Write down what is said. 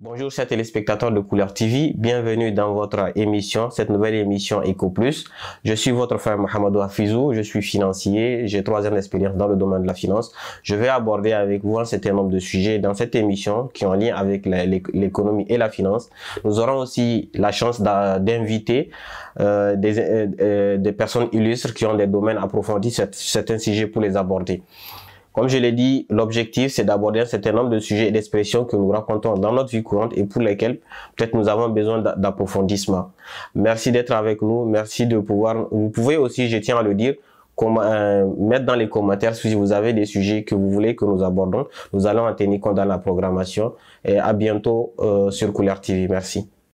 Bonjour chers téléspectateurs de Couleur TV, bienvenue dans votre émission, cette nouvelle émission Eco Plus. Je suis votre frère Mohamedou Afizou, je suis financier, j'ai trois ans d'expérience dans le domaine de la finance. Je vais aborder avec vous un certain nombre de sujets dans cette émission qui ont lien avec l'économie et la finance. Nous aurons aussi la chance d'inviter euh, des, euh, euh, des, personnes illustres qui ont des domaines approfondis, certains sujets pour les aborder. Comme je l'ai dit, l'objectif, c'est d'aborder un certain nombre de sujets et d'expressions que nous racontons dans notre vie courante et pour lesquels peut-être nous avons besoin d'approfondissement. Merci d'être avec nous. Merci de pouvoir... Vous pouvez aussi, je tiens à le dire, euh, mettre dans les commentaires si vous avez des sujets que vous voulez que nous abordons. Nous allons en tenir compte dans la programmation. Et à bientôt euh, sur Couleur TV. Merci.